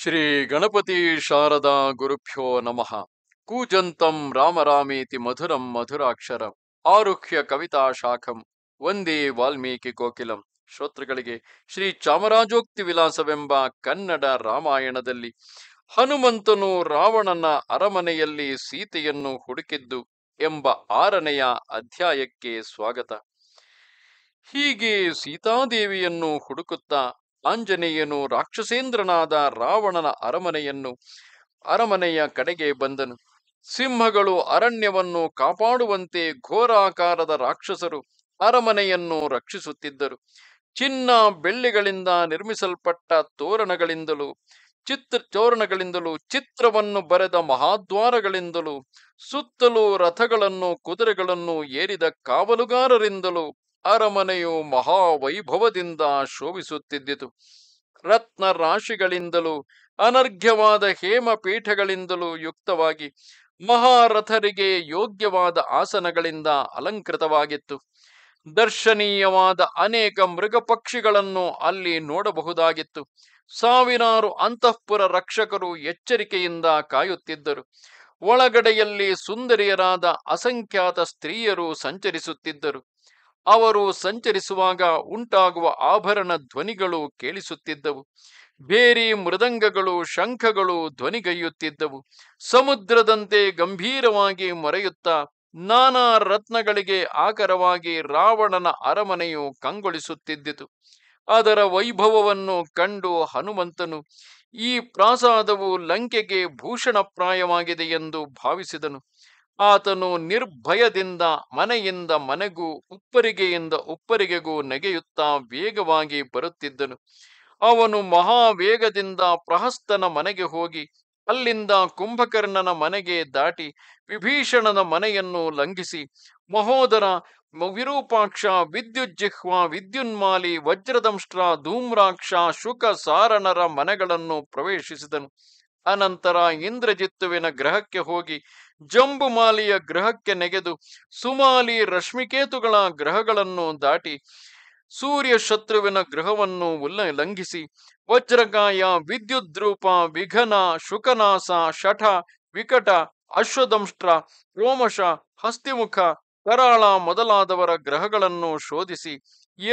ಶ್ರೀ ಗಣಪತಿ ಶಾರದಾ ಗುರುಭ್ಯೋ ನಮಃ ಕೂಜಂತಂ ರಾಮರಾಮೀತಿ ಮಧುರಂ ಮಧುರಾಕ್ಷರಂ ಆರುಖ್ಯ ಕವಿತಾ ಶಾಖಂ ಒಂದೇ ವಾಲ್ಮೀಕಿ ಕೋಕಿಲಂ ಶ್ರೋತೃಗಳಿಗೆ ಶ್ರೀ ಚಾಮರಾಜೋಕ್ತಿ ವಿಲಾಸವೆಂಬ ಕನ್ನಡ ರಾಮಾಯಣದಲ್ಲಿ ಹನುಮಂತನು ರಾವಣನ ಅರಮನೆಯಲ್ಲಿ ಸೀತೆಯನ್ನು ಹುಡುಕಿದ್ದು ಎಂಬ ಆರನೆಯ ಅಧ್ಯಾಯಕ್ಕೆ ಸ್ವಾಗತ ಹೀಗೆ ಸೀತಾದೇವಿಯನ್ನು ಹುಡುಕುತ್ತಾ ಆಂಜನೇಯನು ರಾಕ್ಷಸೇಂದ್ರನಾದ ರಾವಣನ ಅರಮನೆಯನ್ನು ಅರಮನೆಯ ಕಡೆಗೆ ಬಂದನು ಸಿಂಹಗಳು ಅರಣ್ಯವನ್ನು ಕಾಪಾಡುವಂತೆ ಘೋರಾಕಾರದ ರಾಕ್ಷಸರು ಅರಮನೆಯನ್ನು ರಕ್ಷಿಸುತ್ತಿದ್ದರು ಚಿನ್ನ ಬೆಳ್ಳಿಗಳಿಂದ ನಿರ್ಮಿಸಲ್ಪಟ್ಟ ತೋರಣಗಳಿಂದಲೂ ಚಿತ್ರ ತೋರಣಗಳಿಂದಲೂ ಚಿತ್ರವನ್ನು ಬರೆದ ಮಹಾದ್ವಾರಗಳಿಂದಲೂ ಸುತ್ತಲೂ ರಥಗಳನ್ನು ಕುದುರೆಗಳನ್ನು ಏರಿದ ಕಾವಲುಗಾರರಿಂದಲೂ ಅರಮನೆಯು ಮಹಾವೈಭವದಿಂದ ಶೋಭಿಸುತ್ತಿದ್ದಿತು ರತ್ನ ರಾಶಿಗಳಿಂದಲೂ ಅನರ್ಘ್ಯವಾದ ಹೇಮಪೀಠಗಳಿಂದಲೂ ಯುಕ್ತವಾಗಿ ಮಹಾರಥರಿಗೆ ಯೋಗ್ಯವಾದ ಆಸನಗಳಿಂದ ಅಲಂಕೃತವಾಗಿತ್ತು ದರ್ಶನೀಯವಾದ ಅನೇಕ ಮೃಗ ಪಕ್ಷಿಗಳನ್ನು ಅಲ್ಲಿ ನೋಡಬಹುದಾಗಿತ್ತು ಸಾವಿರಾರು ಅಂತಃಪುರ ರಕ್ಷಕರು ಎಚ್ಚರಿಕೆಯಿಂದ ಕಾಯುತ್ತಿದ್ದರು ಒಳಗಡೆಯಲ್ಲಿ ಸುಂದರಿಯರಾದ ಅಸಂಖ್ಯಾತ ಸ್ತ್ರೀಯರು ಸಂಚರಿಸುತ್ತಿದ್ದರು ಅವರು ಸಂಚರಿಸುವಾಗ ಉಂಟಾಗುವ ಆಭರಣ ಧ್ವನಿಗಳು ಕೇಳಿಸುತ್ತಿದ್ದವು ಬೇರಿ ಮೃದಂಗಗಳು ಶಂಖಗಳು ಧ್ವನಿಗೈಯುತ್ತಿದ್ದವು ಸಮುದ್ರದಂತೆ ಗಂಭೀರವಾಗಿ ಮರೆಯುತ್ತಾ ನಾನಾ ರತ್ನಗಳಿಗೆ ಆಕರವಾಗಿ ರಾವಣನ ಅರಮನೆಯು ಕಂಗೊಳಿಸುತ್ತಿದ್ದಿತು ಅದರ ವೈಭವವನ್ನು ಕಂಡು ಹನುಮಂತನು ಈ ಪ್ರಾಸಾದವು ಲಂಕೆಗೆ ಭೂಷಣಪ್ರಾಯವಾಗಿದೆ ಎಂದು ಭಾವಿಸಿದನು ಆತನು ನಿರ್ಭಯದಿಂದ ಮನೆಯಿಂದ ಮನೆಗೂ ಉಪ್ಪರಿಗೆಯಿಂದ ಉಪ್ಪರಿಗೆಗೂ ನೆಗೆಯುತ್ತಾ ವೇಗವಾಗಿ ಬರುತ್ತಿದ್ದನು ಅವನು ಮಹಾವೇಗದಿಂದ ಪ್ರಹಸ್ತನ ಮನೆಗೆ ಹೋಗಿ ಅಲ್ಲಿಂದ ಕುಂಭಕರ್ಣನ ಮನೆಗೆ ದಾಟಿ ವಿಭೀಷಣನ ಮನೆಯನ್ನು ಲಂಘಿಸಿ ಮಹೋದರ ವಿರೂಪಾಕ್ಷ ವಿದ್ಯುಜ್ಜಿಹ್ವ ವಿದ್ಯುನ್ಮಾಲಿ ವಜ್ರದಂಷ್ಟ್ರ ಧೂಮ್ರಾಕ್ಷ ಶುಕ ಸಾರಣರ ಮನೆಗಳನ್ನು ಪ್ರವೇಶಿಸಿದನು ಅನಂತರ ಇಂದ್ರಜಿತ್ತುವಿನ ಗ್ರಹಕ್ಕೆ ಹೋಗಿ ಜಂಬುಮಾಲಿಯ ಗ್ರಹಕ್ಕೆ ನೆಗೆದು ಸುಮಾಲಿ ರಶ್ಮಿಕೇತುಗಳ ಗ್ರಹಗಳನ್ನು ದಾಟಿ ಸೂರ್ಯ ಶತ್ರುವಿನ ಗ್ರಹವನ್ನು ಉಲ್ಲ ಲಂಘಿಸಿ ವಜ್ರಗಾಯ ವಿದ್ಯುದ್ರೂಪ ವಿಘನ ಶುಕನಾಸ ಶಠ ವಿಕಟ ಅಶ್ವದಂಷ್ಟ್ರ ರೋಮಶ ಹಸ್ತಿಮುಖ ಕರಾಳ ಮೊದಲಾದವರ ಗ್ರಹಗಳನ್ನು ಶೋಧಿಸಿ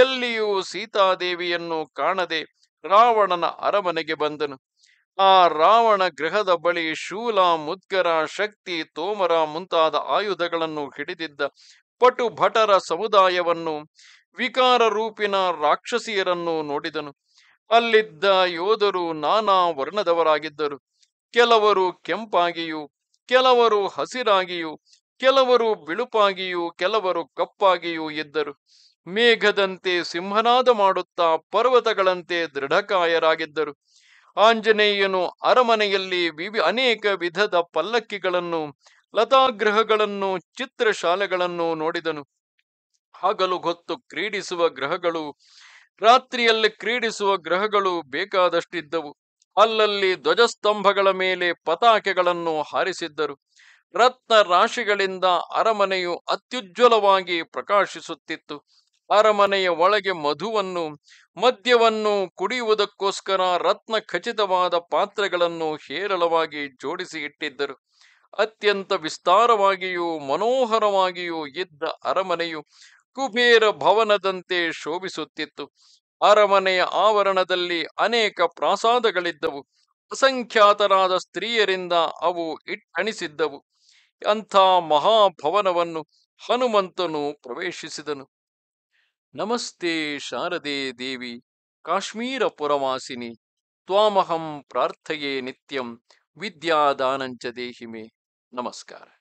ಎಲ್ಲಿಯೂ ಸೀತಾದೇವಿಯನ್ನು ಕಾಣದೆ ರಾವಣನ ಅರಮನೆಗೆ ಬಂದನು ಆ ರಾವಣ ಗ್ರಹದ ಬಳಿ ಶೂಲ ಮುದ್ಗರ ಶಕ್ತಿ ತೋಮರ ಮುಂತಾದ ಆಯುಧಗಳನ್ನು ಹಿಡಿದಿದ್ದ ಪಟು ಭಟರ ಸಮುದಾಯವನ್ನು ವಿಕಾರ ರೂಪಿನ ರಾಕ್ಷಸಿಯರನ್ನು ನೋಡಿದನು ಅಲ್ಲಿದ್ದ ಯೋಧರು ನಾನಾ ವರ್ಣದವರಾಗಿದ್ದರು ಕೆಲವರು ಕೆಂಪಾಗಿಯೂ ಕೆಲವರು ಹಸಿರಾಗಿಯೂ ಕೆಲವರು ಬಿಳುಪಾಗಿಯೂ ಕೆಲವರು ಕಪ್ಪಾಗಿಯೂ ಇದ್ದರು ಮೇಘದಂತೆ ಸಿಂಹನಾದ ಮಾಡುತ್ತಾ ಪರ್ವತಗಳಂತೆ ದೃಢಕಾಯರಾಗಿದ್ದರು ಆಂಜನೇಯನು ಅರಮನೆಯಲ್ಲಿ ವಿವಿ ಅನೇಕ ವಿಧದ ಪಲ್ಲಕ್ಕಿಗಳನ್ನು ಲತಾಗ್ರಹಗಳನ್ನು ಚಿತ್ರಶಾಲೆಗಳನ್ನು ನೋಡಿದನು ಹಗಲು ಹೊತ್ತು ಕ್ರೀಡಿಸುವ ಗ್ರಹಗಳು ರಾತ್ರಿಯಲ್ಲಿ ಕ್ರೀಡಿಸುವ ಗ್ರಹಗಳು ಬೇಕಾದಷ್ಟಿದ್ದವು ಅಲ್ಲಲ್ಲಿ ಧ್ವಜಸ್ತಂಭಗಳ ಮೇಲೆ ಪತಾಕೆಗಳನ್ನು ಹಾರಿಸಿದ್ದರು ರತ್ನ ರಾಶಿಗಳಿಂದ ಅರಮನೆಯು ಅತ್ಯುಜ್ವಲವಾಗಿ ಪ್ರಕಾಶಿಸುತ್ತಿತ್ತು ಅರಮನೆಯ ಒಳಗೆ ಮಧುವನ್ನು ಮದ್ಯವನ್ನು ಕುಡಿಯುವುದಕ್ಕೋಸ್ಕರ ರತ್ನ ಖಚಿತವಾದ ಪಾತ್ರೆಗಳನ್ನು ಹೇರಳವಾಗಿ ಜೋಡಿಸಿ ಇಟ್ಟಿದ್ದರು ಅತ್ಯಂತ ವಿಸ್ತಾರವಾಗಿಯೂ ಮನೋಹರವಾಗಿಯೂ ಇದ್ದ ಅರಮನೆಯು ಕುಬೇರ ಭವನದಂತೆ ಶೋಭಿಸುತ್ತಿತ್ತು ಅರಮನೆಯ ಆವರಣದಲ್ಲಿ ಅನೇಕ ಪ್ರಾಸಾದಗಳಿದ್ದವು ಅಸಂಖ್ಯಾತರಾದ ಸ್ತ್ರೀಯರಿಂದ ಅವು ಇಟ್ಟಣಿಸಿದ್ದವು ಅಂಥ ಮಹಾಭವನವನ್ನು ಹನುಮಂತನು ಪ್ರವೇಶಿಸಿದನು ನಮಸ್ತೆ ಶಾರದೆ ದೇವಿ ಕಾಶ್ಮೀರಪುರವಾಸಿನಿ ತ್ವಾಮಹಂ ಪ್ರಾರ್ಥೆಯೇ ನಿತ್ಯಂ ವಿದ್ಯಾದಾನಂಚ ದೇಹಿಮೆ ನಮಸ್ಕಾರ